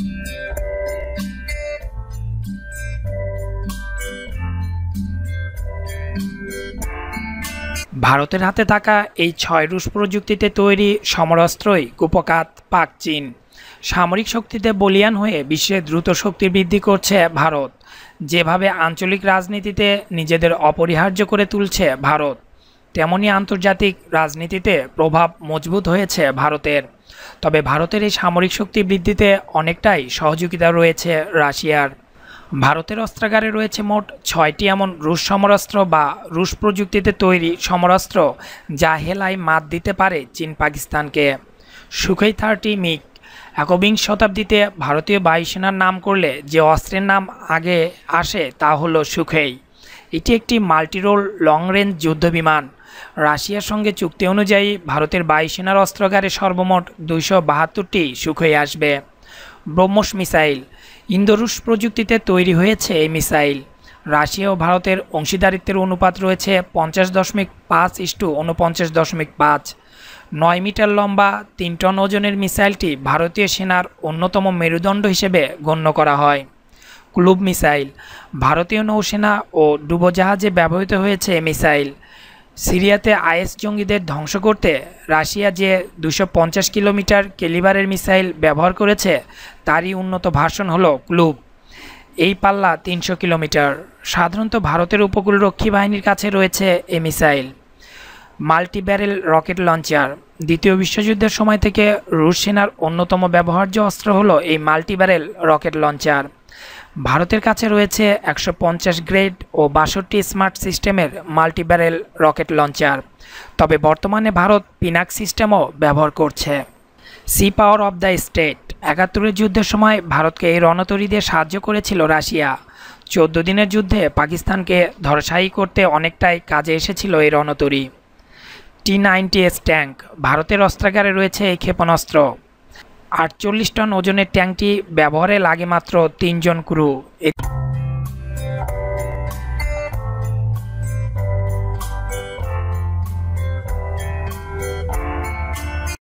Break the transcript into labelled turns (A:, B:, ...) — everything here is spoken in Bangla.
A: ভারতের হাতে থাকা এই ছয় রুশ প্রযুক্তিতে তৈরি সমরাস্ত্রই কুপকাত পাক চীন সামরিক শক্তিতে বলিয়ান হয়ে বিশ্বে দ্রুত শক্তি বৃদ্ধি করছে ভারত যেভাবে আঞ্চলিক রাজনীতিতে নিজেদের অপরিহার্য করে তুলছে ভারত তেমনি আন্তর্জাতিক রাজনীতিতে প্রভাব মজবুত হয়েছে ভারতের তবে ভারতের এই সামরিক শক্তি বৃদ্ধিতে অনেকটাই সহযোগিতা রয়েছে রাশিয়ার ভারতের অস্ত্রাগারে রয়েছে মোট ছয়টি এমন রুশ সমরাস্ত্র বা রুশ প্রযুক্তিতে তৈরি সমরাস্ত্র যা হেলায় মাত দিতে পারে চীন পাকিস্তানকে সুখেই থার্টি মিক একবিংশ শতাব্দীতে ভারতীয় বায়ুসেনার নাম করলে যে অস্ত্রের নাম আগে আসে তা হলো সুখেই এটি একটি মাল্টিরোল লং রেঞ্জ যুদ্ধ বিমান রাশিয়ার সঙ্গে চুক্তি অনুযায়ী ভারতের বায়ুসেনার অস্ত্রগারে সর্বমোট দুইশো বাহাত্তরটি সুখই আসবে ব্রহ্মস মিসাইল ইন্দোরুশ প্রযুক্তিতে তৈরি হয়েছে এই মিসাইল রাশিয়া ও ভারতের অংশীদারিত্বের অনুপাত রয়েছে পঞ্চাশ দশমিক পাঁচ ইস্টু উনপঞ্চাশ দশমিক পাঁচ নয় মিটার লম্বা তিন টন ওজনের মিসাইলটি ভারতীয় সেনার অন্যতম মেরুদণ্ড হিসেবে গণ্য করা হয় ক্লুব মিসাইল ভারতীয় নৌসেনা ও ডুবোজাহাজে ব্যবহৃত হয়েছে মিসাইল সিরিয়াতে আইএস জঙ্গিদের ধ্বংস করতে রাশিয়া যে দুশো কিলোমিটার কেলিবারের মিসাইল ব্যবহার করেছে তারই উন্নত ভার্সন হল ক্লুব এই পাল্লা তিনশো কিলোমিটার সাধারণত ভারতের উপকূলরক্ষী বাহিনীর কাছে রয়েছে এ মিসাইল মাল্টিব্যারেল রকেট লঞ্চার দ্বিতীয় বিশ্বযুদ্ধের সময় থেকে রুশ সেনার অন্যতম ব্যবহার্য অস্ত্র হলো এই মাল্টিব্যারেল রকেট লঞ্চার ভারতের কাছে রয়েছে একশো গ্রেড ও বাষট্টি স্মার্ট সিস্টেমের মাল্টিব্যারেল রকেট লঞ্চার তবে বর্তমানে ভারত পিনাক সিস্টেমও ব্যবহার করছে sea power of the state একাত্তরের যুদ্ধের সময় ভারতকে এই রণতরী দিয়ে সাহায্য করেছিল রাশিয়া চোদ্দ দিনের যুদ্ধে পাকিস্তানকে ধরাশায়ী করতে অনেকটাই কাজে এসেছিল এই রণতরী টি নাইনটি এস ট্যাঙ্ক ভারতের অস্ত্রাগারে রয়েছে এই ক্ষেপণাস্ত্র আটচল্লিশ টন ওজনের ট্যাঙ্কটি ব্যবহারে লাগে মাত্র তিনজন ক্রু